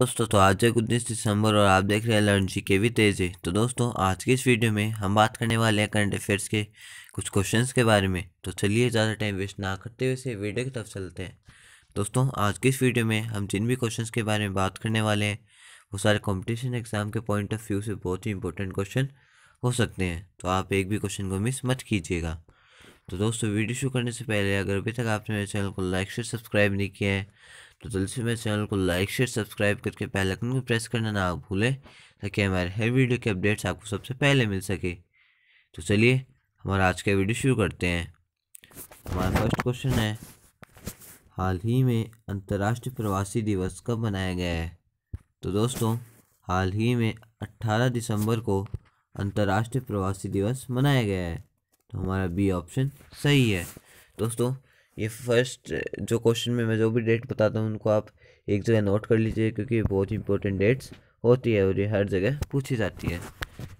दोस्तों तो आज है उन्नीस दिसंबर और आप देख रहे हैं लर्न जी के वी है तो दोस्तों आज के इस वीडियो में हम बात करने वाले हैं करंट अफेयर्स के कुछ क्वेश्चंस के बारे में तो चलिए ज़्यादा टाइम वेस्ट ना करते हुए इसे वीडियो की तरफ चलते हैं दोस्तों आज की इस वीडियो में हम जिन भी क्वेश्चन के बारे में बात करने वाले हैं वो सारे कॉम्पिटिशन एग्जाम के पॉइंट ऑफ व्यू से बहुत ही इंपॉर्टेंट क्वेश्चन हो सकते हैं तो आप एक भी क्वेश्चन को मिस मत कीजिएगा तो दोस्तों वीडियो शुरू करने से पहले अगर अभी तक आपने मेरे चैनल को लाइक शेयर सब्सक्राइब नहीं किया है तो जल्दी से मेरे चैनल को लाइक शेयर सब्सक्राइब करके पहले आइकन को प्रेस करना ना भूलें ताकि हमारे हर वीडियो के अपडेट्स आपको सबसे पहले मिल सके तो चलिए हमारा आज का वीडियो शुरू करते हैं हमारा फर्स्ट क्वेश्चन है हाल ही में अंतर्राष्ट्रीय प्रवासी दिवस कब मनाया गया है तो दोस्तों हाल ही में 18 दिसंबर को अंतर्राष्ट्रीय प्रवासी दिवस मनाया गया है तो हमारा बी ऑप्शन सही है दोस्तों ये फर्स्ट जो क्वेश्चन में मैं जो भी डेट बताता हूँ उनको आप एक जगह नोट कर लीजिए क्योंकि ये बहुत इंपॉर्टेंट डेट्स होती है और ये हर जगह पूछी जाती है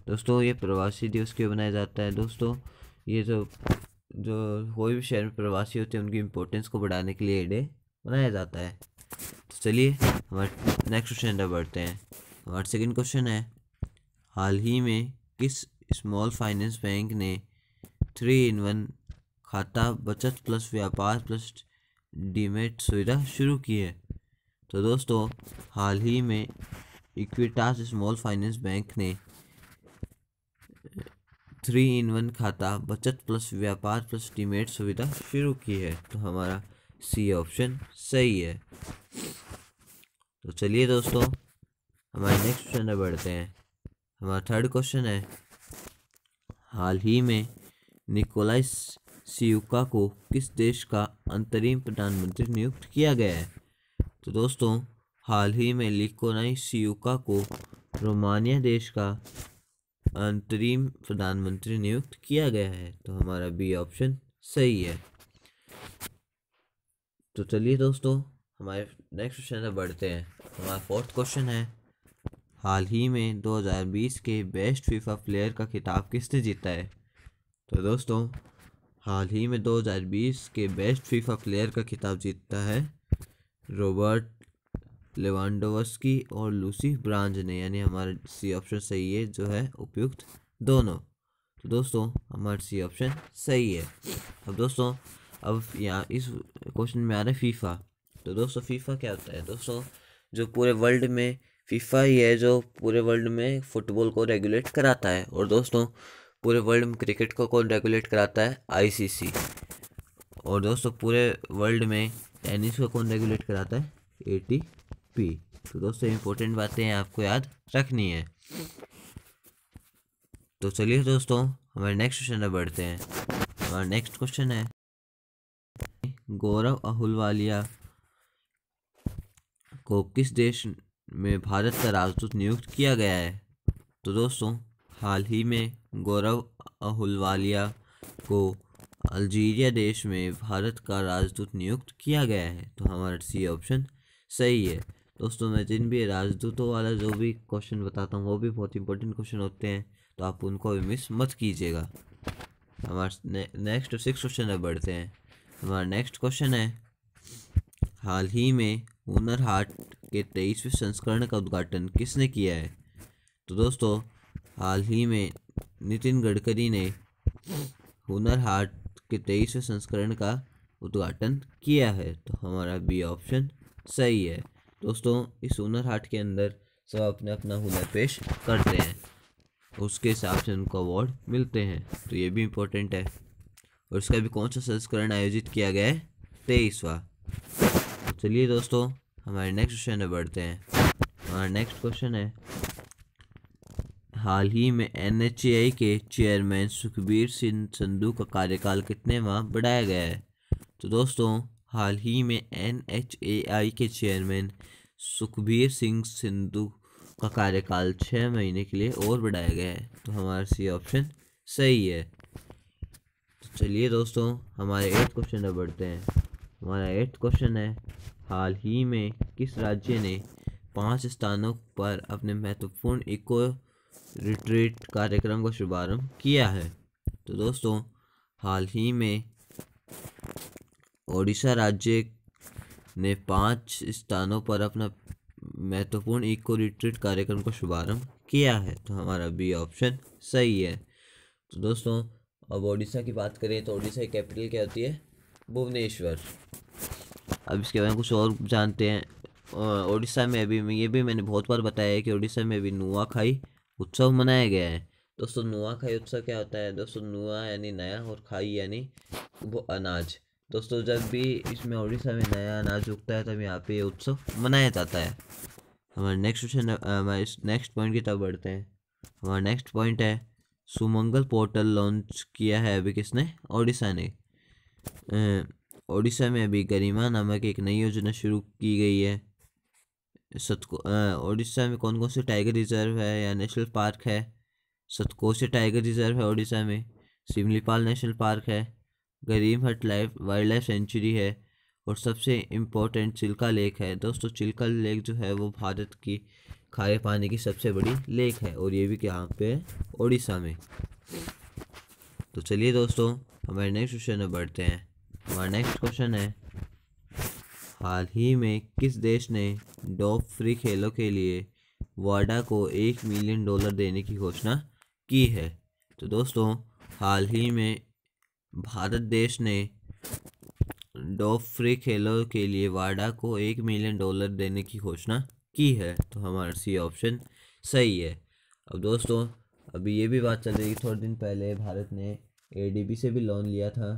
दोस्तों ये प्रवासी दिवस क्यों मनाया जाता है दोस्तों ये जो जो कोई भी शहर में प्रवासी होते हैं उनकी इम्पोर्टेंस को बढ़ाने के लिए ये डे बनाया जाता है तो चलिए हमारे नेक्स्ट क्वेश्चन अंदर बढ़ते हैं हमारा सेकंड क्वेश्चन है हाल ही में किस स्मॉल फाइनेंस बैंक ने थ्री इन वन खाता बचत प्लस व्यापार प्लस डीमेट सुविधा शुरू की है तो दोस्तों हाल ही में इक्विटास स्मॉल फाइनेंस बैंक ने थ्री इन वन खाता बचत प्लस व्यापार प्लस डीमेट सुविधा शुरू की है तो हमारा सी ऑप्शन सही है तो चलिए दोस्तों हमारे नेक्स्ट क्वेश्चन पर बढ़ते हैं हमारा थर्ड क्वेश्चन है हाल ही में निकोलाइस सियुका को किस देश का अंतरिम प्रधानमंत्री नियुक्त किया गया है तो दोस्तों हाल ही में लिकोनाई सियुका को रोमानिया देश का अंतरिम प्रधानमंत्री नियुक्त किया गया है तो हमारा बी ऑप्शन सही है तो चलिए दोस्तों हमारे नेक्स्ट क्वेश्चन पर बढ़ते हैं हमारा फोर्थ क्वेश्चन है हाल ही में 2020 के बेस्ट फीफा प्लेयर का खिताब किसने जीता है तो दोस्तों हाल ही में 2020 के बेस्ट फीफा प्लेयर का खिताब जीतता है रॉबर्ट लेवानडोवस्की और लूसी ब्रांज ने यानी हमारा सी ऑप्शन सही है जो है उपयुक्त दोनों तो दोस्तों हमारा सी ऑप्शन सही है अब दोस्तों अब यहाँ इस क्वेश्चन में आ रहा है फीफा तो दोस्तों फीफा क्या होता है दोस्तों जो पूरे वर्ल्ड में फीफा ही है जो पूरे वर्ल्ड में फुटबॉल को रेगुलेट कराता है और दोस्तों पूरे वर्ल्ड में क्रिकेट को कौन रेगुलेट कराता है आईसीसी और दोस्तों पूरे वर्ल्ड में टेनिस को कौन रेगुलेट कराता है एटीपी तो दोस्तों इम्पोर्टेंट बातें आपको याद रखनी है तो चलिए दोस्तों हमारे नेक्स्ट क्वेश्चन में बढ़ते हैं हमारा नेक्स्ट क्वेश्चन है गौरव अहुलवालिया को किस देश में भारत का राजदूत नियुक्त किया गया है तो दोस्तों हाल ही में गौरव अहुलवालिया को अल्जीरिया देश में भारत का राजदूत नियुक्त किया गया है तो हमारा सी ऑप्शन सही है दोस्तों मैं जिन भी राजदूतों वाला जो भी क्वेश्चन बताता हूँ वो भी बहुत इंपॉर्टेंट क्वेश्चन होते हैं तो आप उनको भी मिस मत कीजिएगा हमारा ने, नेक्स्ट सिक्स क्वेश्चन है बढ़ते हैं हमारा नेक्स्ट क्वेश्चन है हाल ही में हुनर हाट के तेईसवें संस्करण का उद्घाटन किसने किया है तो दोस्तों हाल ही में नितिन गडकरी ने हुनर हाट के तेईसवें संस्करण का उद्घाटन किया है तो हमारा बी ऑप्शन सही है दोस्तों इस हुनर हाट के अंदर सब अपना अपना हुनर पेश करते हैं उसके हिसाब से उनको अवार्ड मिलते हैं तो ये भी इम्पोर्टेंट है और इसका भी कौन सा संस्करण आयोजित किया गया है तेईसवा तो चलिए दोस्तों हमारे नेक्स्ट क्वेश्चन में बढ़ते हैं हमारा नेक्स्ट क्वेश्चन है हाल ही में एन के चेयरमैन सुखबीर सिंह संधू का कार्यकाल कितने माह बढ़ाया गया है तो दोस्तों हाल ही में एन के चेयरमैन सुखबीर सिंह सिंधु का कार्यकाल छः महीने के लिए और बढ़ाया गया है तो हमारा सी ऑप्शन सही है तो चलिए दोस्तों हमारे एट्थ क्वेश्चन पर बढ़ते हैं हमारा एट्थ क्वेश्चन है हाल ही में किस राज्य ने पांच स्थानों पर अपने महत्वपूर्ण इको रिट्रीट कार्यक्रम का शुभारंभ किया है तो दोस्तों हाल ही में ओडिशा राज्य ने पांच स्थानों पर अपना महत्वपूर्ण इको रिट्रीट कार्यक्रम का शुभारंभ किया है तो हमारा बी ऑप्शन सही है तो दोस्तों अब ओडिशा की बात करें तो ओडिशा की कैपिटल क्या होती है भुवनेश्वर अब इसके बारे में कुछ और जानते हैं ओडिशा में अभी ये भी मैंने बहुत बार बताया है कि ओडिशा में भी नुआखाई उत्सव मनाया गया है दोस्तों नुआ खाई उत्सव क्या होता है दोस्तों नुआ यानी नया और खाई यानी वो अनाज दोस्तों जब भी इसमें उड़ीसा में नया अनाज उगता है तब यहाँ पे ये उत्सव मनाया जाता है हमारे नेक्स्ट क्वेश्चन हमारे नेक्स्ट पॉइंट की तरफ बढ़ते हैं हमारा नेक्स्ट पॉइंट है सुमंगल पोर्टल लॉन्च किया है अभी किसने ओडिशा ने ओडिशा में अभी गरिमा नामक एक नई योजना शुरू की गई है सतको उड़ीसा में कौन कौन से टाइगर रिजर्व है या नेशनल पार्क है से टाइगर रिजर्व है उड़ीसा में सिमलीपाल नेशनल पार्क है गरीम हट लाइफ वाइल्ड लाइफ सेंचुरी है और सबसे इम्पोर्टेंट चिल्का लेक है दोस्तों चिल्का लेक जो है वो भारत की खारे पानी की सबसे बड़ी लेक है और ये भी यहाँ पे उड़ीसा में तो चलिए दोस्तों हमारे नेक्स्ट क्वेश्चन में बढ़ते हैं हमारा नेक्स्ट क्वेश्चन है हाल ही में किस देश ने डॉप फ्री खेलों के लिए वाडा को एक मिलियन डॉलर देने की घोषणा की है तो दोस्तों हाल ही में भारत देश ने डॉप फ्री खेलों के लिए वाडा को एक मिलियन डॉलर देने की घोषणा की है तो हमारा सी ऑप्शन सही है अब दोस्तों अभी ये भी बात चल रही है थोड़े दिन पहले भारत ने एडीबी से भी लोन लिया था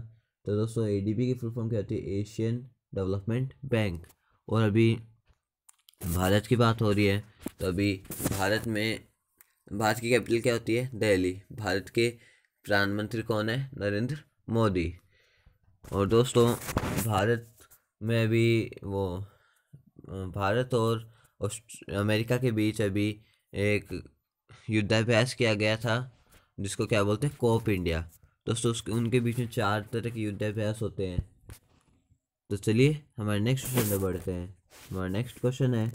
तो दोस्तों एडीबी की फुल फॉर्म क्या होती है एशियन डेवलपमेंट बैंक और अभी भारत की बात हो रही है तो अभी भारत में भारत की कैपिटल क्या होती है दिल्ली भारत के प्रधानमंत्री कौन है नरेंद्र मोदी और दोस्तों भारत में अभी वो भारत और अमेरिका के बीच अभी एक युद्धाभ्यास किया गया था जिसको क्या बोलते हैं कोप इंडिया दोस्तों उसके उनके बीच में चार तरह के युद्धाभ्यास होते हैं तो चलिए हमारे नेक्स्ट क्वेश्चन पर बढ़ते हैं हमारा नेक्स्ट क्वेश्चन है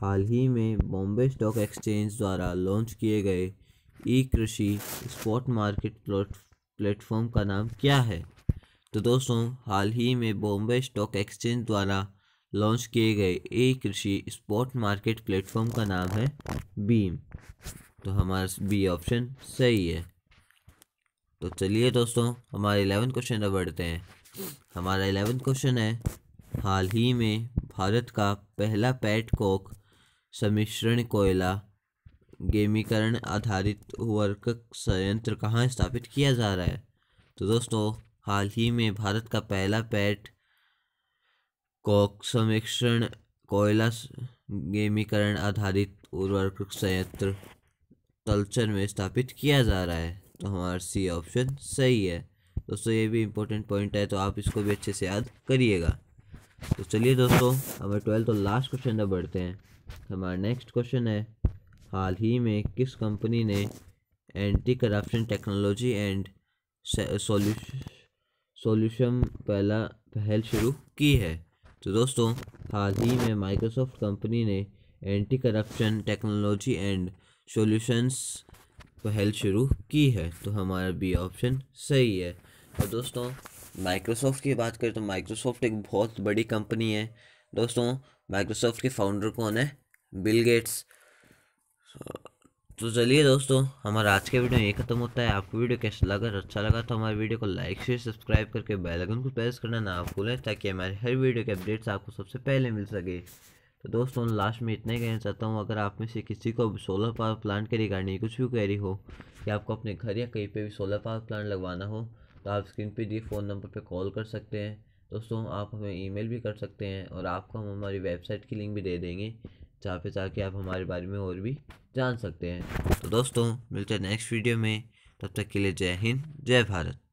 हाल ही में बॉम्बे स्टॉक एक्सचेंज द्वारा लॉन्च किए गए ई कृषि स्पॉट मार्केट प्लेटफॉर्म का नाम क्या है तो दोस्तों हाल ही में बॉम्बे स्टॉक एक्सचेंज द्वारा लॉन्च किए गए ई कृषि स्पॉट मार्केट प्लेटफॉर्म का नाम है बीम तो हमारा बी ऑप्शन सही है तो चलिए दोस्तों हमारे इलेवंथ क्वेश्चन अब बढ़ते हैं हमारा इलेवंथ क्वेश्चन है हाल ही में भारत का पहला पैट कोक सम्मिश्रण कोयला गेमीकरण आधारित वर्क संयंत्र कहाँ स्थापित किया जा रहा है तो दोस्तों हाल ही में भारत का पहला पैट कॉक समीक्षण कोयला गेमीकरण आधारित उर्वरक संयंत्र तलचर में स्थापित किया जा रहा है तो हमारा सी ऑप्शन सही है दोस्तों ये भी इम्पोर्टेंट पॉइंट है तो आप इसको भी अच्छे से याद करिएगा तो चलिए दोस्तों हमारे ट्वेल्थ और लास्ट क्वेश्चन तक बढ़ते हैं हमारा नेक्स्ट क्वेश्चन है हाल ही में किस कंपनी ने anti corruption technology and solution पहला पहल शुरू की है तो दोस्तों हाल ही में माइक्रोसॉफ्ट कंपनी ने anti corruption technology and solutions पहल शुरू की है तो हमारा बी ऑप्शन सही है और तो दोस्तों माइक्रोसॉफ्ट की बात करें तो माइक्रोसॉफ्ट एक बहुत बड़ी कंपनी है दोस्तों माइक्रोसॉफ्ट के फाउंडर कौन है बिल गेट्स तो चलिए दोस्तों हमारा आज का वीडियो ये खत्म होता है आपको वीडियो कैसा लगा अच्छा लगा तो हमारे वीडियो को लाइक शेयर सब्सक्राइब करके बेल आइकन को प्रेस करना ना भूलें ताकि हमारे हर वीडियो के अपडेट्स आपको सबसे पहले मिल सके तो दोस्तों लास्ट में इतना ही कहना चाहता हूँ अगर आप में से किसी को सोलर पावर प्लांट के रिगार्डिंग कुछ भी क्वेरी हो कि आपको अपने घर या कहीं पे भी सोलर पावर प्लांट लगवाना हो तो आप स्क्रीन पे दिए फ़ोन नंबर पे कॉल कर सकते हैं दोस्तों आप हमें ईमेल भी कर सकते हैं और आपको हम हमारी वेबसाइट की लिंक भी दे देंगे जहाँ पर जाके आप हमारे बारे में और भी जान सकते हैं तो दोस्तों मिलते हैं नेक्स्ट वीडियो में तब तक के लिए जय हिंद जय भारत